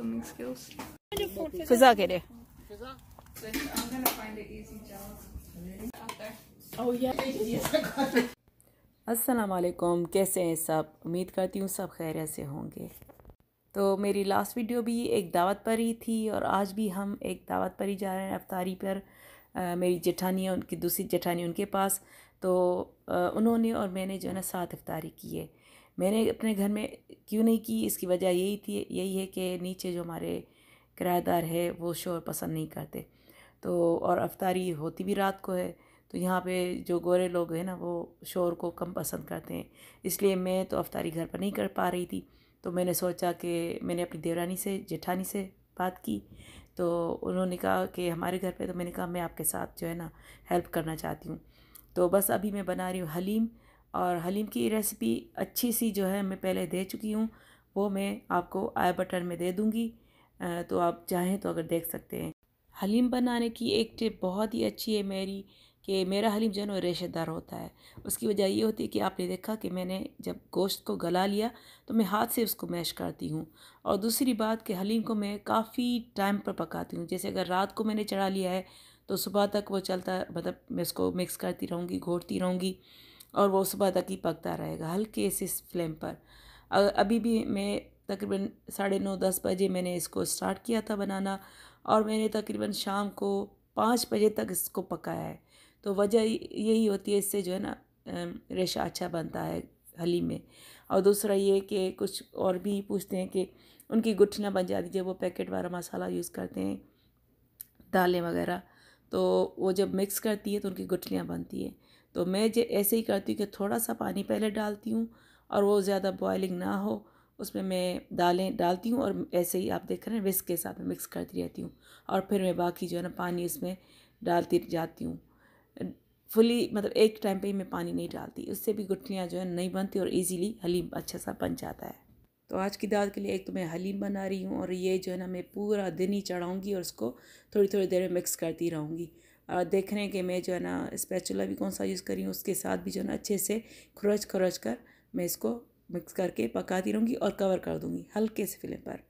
filming skills. Fiza, get it. Aslam कैसे हैं सब उम्मीद करती हूँ सब खैर से होंगे तो मेरी लास्ट वीडियो भी एक दावत पर ही थी और आज भी हम एक दावत पर ही जा रहे हैं अफतारी पर आ, मेरी जेठानी है उनकी दूसरी जेठानी उनके पास तो आ, उन्होंने और मैंने जो है ना साथ अफतारी की है मैंने अपने घर में क्यों नहीं की इसकी वजह यही थी यही है कि नीचे जो हमारे किराएदार है वो शोर पसंद नहीं करते तो और अफ्तारी होती भी रात को है तो यहाँ पे जो गोरे लोग हैं ना वो शोर को कम पसंद करते हैं इसलिए मैं तो अफ्तारी घर पर नहीं कर पा रही थी तो मैंने सोचा कि मैंने अपनी देवरानी से जेठानी से बात की तो उन्होंने कहा कि हमारे घर पे तो मैंने कहा मैं आपके साथ जो है ना हेल्प करना चाहती हूँ तो बस अभी मैं बना रही हूँ हलीम और हलीम की रेसिपी अच्छी सी जो है मैं पहले दे चुकी हूँ वो मैं आपको आई बटन में दे दूँगी तो आप चाहें तो अगर देख सकते हैं हलीम बनाने की एक टिप बहुत ही अच्छी है मेरी कि मेरा हलीम जो है रेशेदार होता है उसकी वजह ये होती है कि आपने देखा कि मैंने जब गोश्त को गला लिया तो मैं हाथ से उसको मैश करती हूँ और दूसरी बात कि हलीम को मैं काफ़ी टाइम पर पकाती हूँ जैसे अगर रात को मैंने चढ़ा लिया है तो सुबह तक वो चलता मतलब मैं उसको मिक्स करती रहूँगी घोटती रहूँगी और वो सुबह तक ही पकता रहेगा हल्के से फ्लेम पर अभी भी मैं तकरीबन साढ़े नौ दस बजे मैंने इसको स्टार्ट किया था बनाना और मैंने तकरीबन शाम को पाँच बजे तक इसको पकाया है तो वजह यही होती है इससे जो है ना रेशा अच्छा बनता है हली में और दूसरा ये कि कुछ और भी पूछते हैं कि उनकी गुठना बन जाती जब वो पैकेट वाला मसाला यूज़ करते हैं दालें वगैरह तो वो जब मिक्स करती है तो उनकी गुठलियाँ बनती हैं तो मैं जो ऐसे ही करती हूँ कि थोड़ा सा पानी पहले डालती हूँ और वो ज़्यादा बॉयलिंग ना हो उसमें मैं दालें डालती हूँ और ऐसे ही आप देख रहे हैं विस्क के साथ में मिक्स करती रहती हूँ और फिर मैं बाकी जो है ना पानी इसमें डालती जाती हूँ फुली मतलब एक टाइम पे ही मैं पानी नहीं डालती उससे भी गुठलियाँ जो है नहीं बनती और इजीली हलीम अच्छा सा बन जाता है तो आज की दाल के लिए एक तो मैं हलीम बना रही हूँ और ये जो है ना मैं पूरा दिन ही चढ़ाऊँगी और उसको थोड़ी थोड़ी देर में मिक्स करती रहूँगी देख रहे हैं कि मैं जो है ना स्पैचुला भी कौन सा यूज़ करी हूँ उसके साथ भी जो है ना अच्छे से खुरच खुरच कर मैं इसको मिक्स करके पकाती रहूँगी और कवर कर दूँगी हल्के से फिल्म पर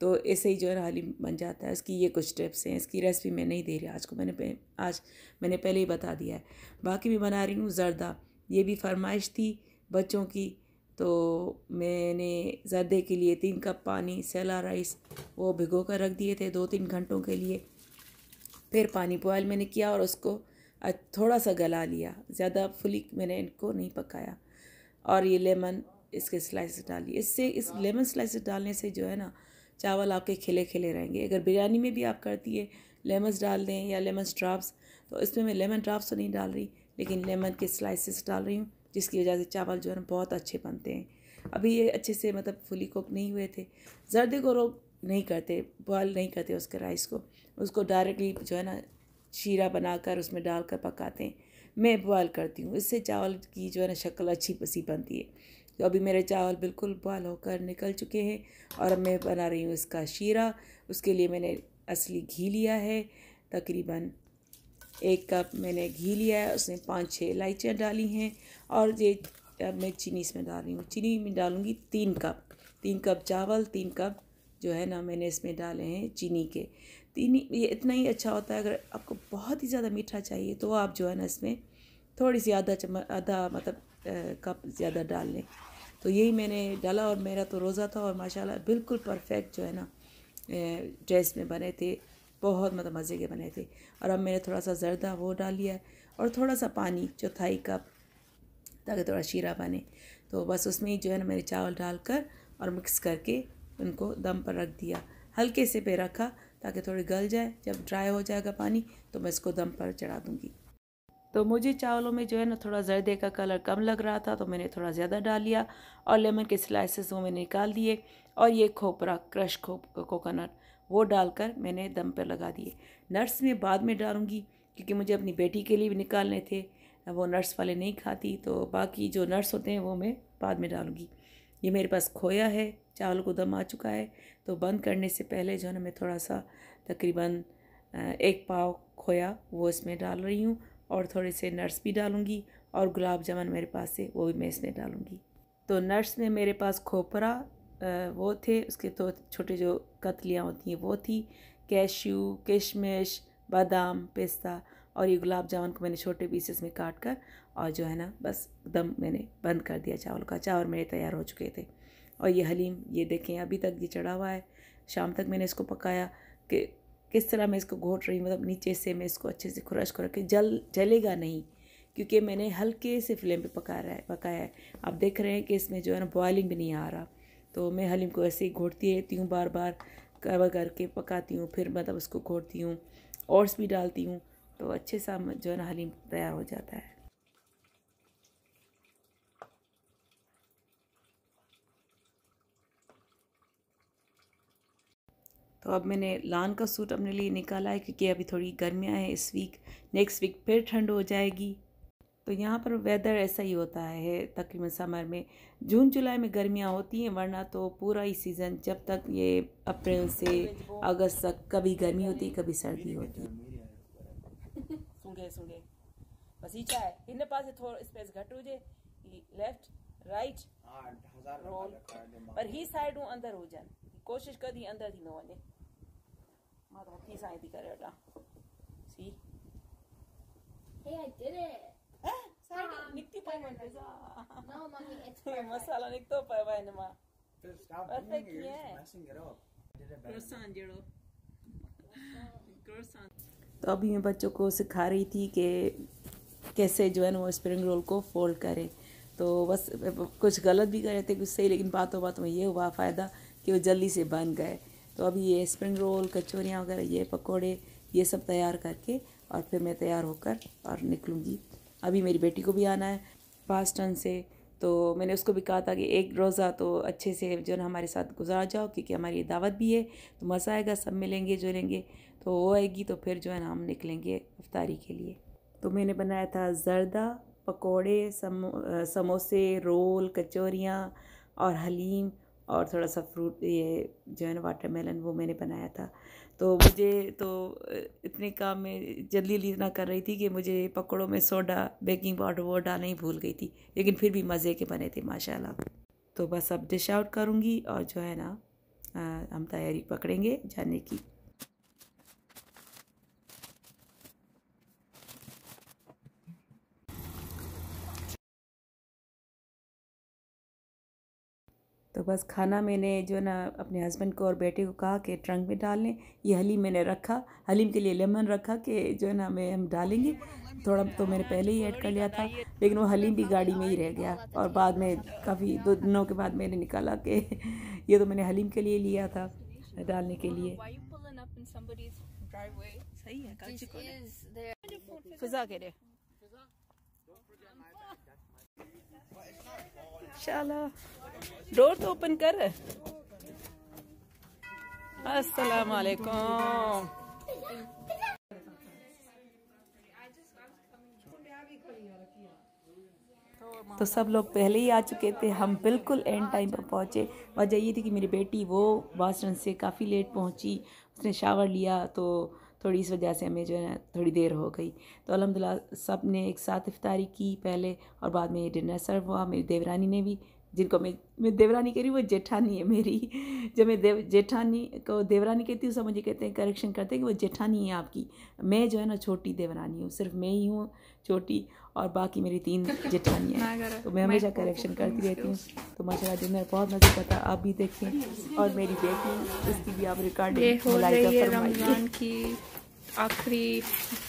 तो ऐसे ही जो है ना हलीम बन जाता है इसकी ये कुछ स्टेप्स हैं इसकी रेसिपी मैं नहीं दे रही आज को मैंने आज मैंने पहले ही बता दिया है बाकी मैं बना रही हूँ जरदा ये भी फरमाइश थी बच्चों की तो मैंने जर्दे के लिए तीन कप पानी सेला राइस वो भिगो कर रख दिए थे दो तीन घंटों के लिए फिर पानी बॉयल मैंने किया और उसको थोड़ा सा गला लिया ज़्यादा फुली मैंने इनको नहीं पकाया और ये लेमन इसके स्लाइसेस डाली इससे इस लेमन स्लाइस डालने से जो है ना चावल आपके खिले खिले रहेंगे अगर बिरयानी में भी आप करती है लेमन डाल दें या लेमन ड्राफ्स तो इसमें मैं लेमन ड्राफ्स तो नहीं डाल रही लेकिन लेमन के स्लाइसिस डाल रही हूँ जिसकी वजह से चावल जो है ना बहुत अच्छे बनते हैं अभी ये अच्छे से मतलब फुली कुक नहीं हुए थे जर्दे को रोक नहीं करते बॉयल नहीं करते उसके राइस को उसको डायरेक्टली जो है ना शीरा बनाकर उसमें डालकर पकाते हैं मैं बॉयल करती हूँ इससे चावल की जो है ना शक्ल अच्छी पसी बनती है तो अभी मेरे चावल बिल्कुल बॉयल होकर निकल चुके हैं और अब मैं बना रही हूँ इसका शीरा उसके लिए मैंने असली घी लिया है तकरीबन एक कप मैंने घी लिया है उसमें पाँच छः इलायचियाँ डाली हैं और ये अब मैं चीनी इसमें डाल रही हूँ चीनी में डालूँगी तीन कप तीन कप चावल तीन कप जो है ना मैंने इसमें डाले हैं चीनी के तीन ये इतना ही अच्छा होता है अगर आपको बहुत ही ज़्यादा मीठा चाहिए तो आप जो है ना इसमें थोड़ी सी आधा चम आधा मतलब कप ज़्यादा डाल लें तो यही मैंने डाला और मेरा तो रोज़ा था और माशाल्लाह बिल्कुल परफेक्ट जो है ना ड्रेस में बने थे बहुत मतलब मज़े के बने थे और अब मैंने थोड़ा सा जरदा वो डाल लिया और थोड़ा सा पानी चौथाई कप ताकि थोड़ा शीरा बने तो बस उसमें जो है ना मैंने चावल डाल और मिक्स करके उनको दम पर रख दिया हल्के से पे रखा ताकि थोड़ी गल जाए जब ड्राई हो जाएगा पानी तो मैं इसको दम पर चढ़ा दूँगी तो मुझे चावलों में जो है ना थोड़ा जर्दे का कलर कम लग रहा था तो मैंने थोड़ा ज़्यादा डाल लिया और लेमन के स्लाइसेस वो मैंने निकाल दिए और ये खोपरा क्रश खोप कोकोनट वो डालकर मैंने दम पर लगा दिए नर्स में बाद में डालूँगी क्योंकि मुझे अपनी बेटी के लिए भी निकालने थे वो नर्स वाले नहीं खाती तो बाकी जो नर्स होते हैं वो मैं बाद में डालूँगी ये मेरे पास खोया है चावल को दम आ चुका है तो बंद करने से पहले जो है ना मैं थोड़ा सा तकरीबन एक पाव खोया वो इसमें डाल रही हूँ और थोड़े से नर्स भी डालूँगी और गुलाब जामुन मेरे पास से वो भी मैं इसमें डालूँगी तो नर्स में मेरे पास खोपरा वो थे उसके तो छोटे जो कतलियाँ होती हैं वो थी कैश्यू किशमिश बादाम पिस्ता और ये गुलाब जामुन को मैंने छोटे पीसेस में काट कर और जो है ना बस दम मैंने बंद कर दिया चावल का चावल मेरे तैयार हो चुके थे और ये हलीम ये देखें अभी तक ये चढ़ा हुआ है शाम तक मैंने इसको पकाया कि किस तरह मैं इसको घोट रही मतलब नीचे से मैं इसको अच्छे से खुरश खुरश के जल जलेगा नहीं क्योंकि मैंने हल्के से फ्लेम पे पका रहा है पकाया है आप देख रहे हैं कि इसमें जो है ना बॉयलिंग भी नहीं आ रहा तो मैं हलीम को ऐसे ही घोटती रहती हूँ बार बार कवर करके पकाती हूँ फिर मतलब उसको घोटती हूँ ओट्स भी डालती हूँ तो अच्छे सा जो है ना हलीम तैयार हो जाता है तो अब मैंने लान का सूट अपने लिए निकाला है क्योंकि अभी थोड़ी गर्मियाँ हैं इस वीक नेक्स्ट वीक फिर ठंड हो जाएगी तो यहाँ पर वेदर ऐसा ही होता है तकरीबन समर में जून जुलाई में गर्मियाँ होती हैं वरना तो पूरा ही सीज़न जब तक ये अप्रैल से अगस्त तक कभी गर्मी होती है कभी सर्दी होती है सूंघे सूंघे बस ही चाहे इन पास थोड़ा स्पेस घट हो जाए लेफ्ट राइट रोल पर ही साइड अंदरि अंदर हो जाए कोशिश कर दी अंदर ही त हथी सां ई थी करे वठां सी Hey, I did it. हाँ? हाँ। निकती पाए मसाला निकतो पाए भाई ने माँ। Phil, stop doing it. You're just messing it up. Croissant, Jero. तो अभी मैं बच्चों को सिखा रही थी कि कैसे जो है ना वो स्प्रिंग रोल को फोल्ड करें तो बस कुछ गलत भी कर रहे थे कुछ सही लेकिन बातों बातों में ये हुआ फ़ायदा कि वो जल्दी से बन गए तो अभी ये स्प्रिंग रोल कचौरियाँ वगैरह ये पकौड़े ये सब तैयार करके और फिर मैं तैयार होकर और निकलूँगी अभी मेरी बेटी को भी आना है टन से तो मैंने उसको भी कहा था कि एक रोज़ा तो अच्छे से जो है हमारे साथ गुजार जाओ क्योंकि हमारी दावत भी है तो मज़ा आएगा सब मिलेंगे जुलेंगे तो वो आएगी तो फिर जो है ना हम निकलेंगे अफ्तारी के लिए तो मैंने बनाया था ज़रदा पकोड़े समो समोसे रोल कचौरियाँ और हलीम और थोड़ा सा फ्रूट ये जो है ना वाटरमेलन वो मैंने बनाया था तो मुझे तो इतने काम में जल्दी जल्दी इतना कर रही थी कि मुझे पकोड़ों में सोडा बेकिंग पाउडर वो डालना ही भूल गई थी लेकिन फिर भी मज़े के बने थे माशाल्लाह तो बस अब डिश आउट करूँगी और जो है ना हम तैयारी पकड़ेंगे जाने की तो बस खाना मैंने जो ना अपने हस्बैंड को और बेटे को कहा कि ट्रंक में डाल लें ये हलीम मैंने रखा हलीम के लिए लेमन रखा कि जो है ना मैं हम डालेंगे थोड़ा तो मैंने पहले ही ऐड कर लिया था लेकिन वो हलीम भी गाड़ी में ही रह गया और बाद में काफ़ी दो दिनों के बाद मैंने निकाला कि ये तो मैंने हलीम के लिए लिया था डालने के लिए डोर तो ओपन कर अस्सलाम वालेकुम तो सब लोग पहले ही आ चुके थे हम बिल्कुल एंड टाइम पर पहुंचे वजह ये थी कि मेरी बेटी वो बस स्टैंड से काफ़ी लेट पहुंची उसने शावर लिया तो थोड़ी इस वजह से हमें जो है थोड़ी देर हो गई तो अलहमदिल्ला सब ने एक साथ इफ्तारी की पहले और बाद में डिनर सर्व हुआ मेरी देवरानी ने भी जिनको मैं मैं देवरानी कह रही हूँ वो जेठानी है मेरी जब मैं देव जेठानी को देवरानी कहती हूँ सब मुझे कहते हैं करेक्शन करते हैं कि वो जेठानी है आपकी मैं जो है ना छोटी देवरानी हूँ सिर्फ मैं ही हूँ छोटी और बाकी मेरी तीन जेठानी हैं तो मैं हमेशा करेक्शन करती रहती हूँ तो माशा जी मैं बहुत मजा करता आप भी देखें और मेरी बेटी उसकी भी आप रिकॉर्डिंग की आखिरी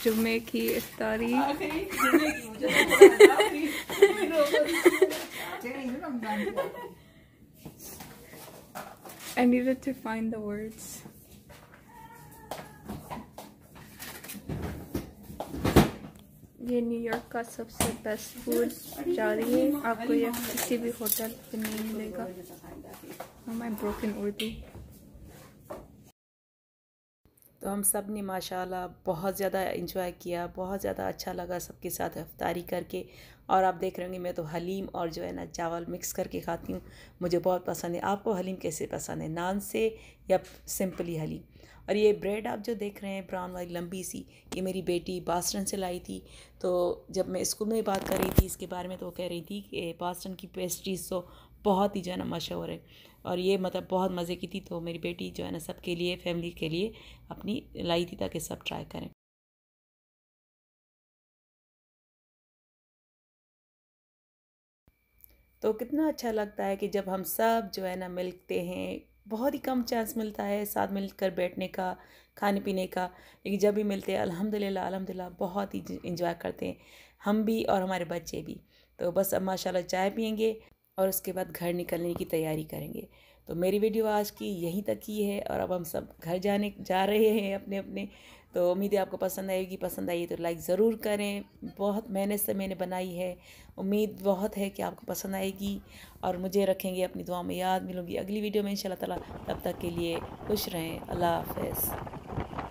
जुम्मे की इफ्तारी I needed to find the words. ये न्यूयॉर्क का सबसे बेस्ट फूड जा रही है आपको ये किसी भी होटल पे नहीं मिलेगा माई ब्रोकन उर्दू तो हम सब ने माशाल्लाह बहुत ज़्यादा इन्जॉय किया बहुत ज़्यादा अच्छा लगा सबके साथ अफ्तारी करके और आप देख रहे होंगे मैं तो हलीम और जो है ना चावल मिक्स करके खाती हूँ मुझे बहुत पसंद है आपको हलीम कैसे पसंद है नान से या सिंपली हलीम और ये ब्रेड आप जो देख रहे हैं ब्राउन वाली लंबी सी ये मेरी बेटी बास्टन से लाई थी तो जब मैं स्कूल में बात कर रही थी इसके बारे में तो वो कह रही थी कि बास्टन की पेस्ट्रीज तो बहुत ही जो है ना मशहूर है और ये मतलब बहुत मज़े की थी तो मेरी बेटी जो है ना सबके लिए फैमिली के लिए अपनी लाई थी ताकि सब ट्राई करें तो कितना अच्छा लगता है कि जब हम सब जो है ना मिलते हैं बहुत ही कम चांस मिलता है साथ मिलकर बैठने का खाने पीने का लेकिन जब भी मिलते हैं अल्हम्दुलिल्लाह अल्हम्दुलिल्लाह बहुत ही इंजॉय करते हैं हम भी और हमारे बच्चे भी तो बस अब माशाल्लाह चाय पियेंगे और उसके बाद घर निकलने की तैयारी करेंगे तो मेरी वीडियो आज की यहीं तक ही है और अब हम सब घर जाने जा रहे हैं अपने अपने तो उम्मीद है आपको पसंद आएगी पसंद आई तो लाइक ज़रूर करें बहुत मेहनत से मैंने बनाई है उम्मीद बहुत है कि आपको पसंद आएगी और मुझे रखेंगे अपनी दुआ में याद मिलूँगी अगली वीडियो में इन तब तक के लिए खुश रहें अल्लाह हाफ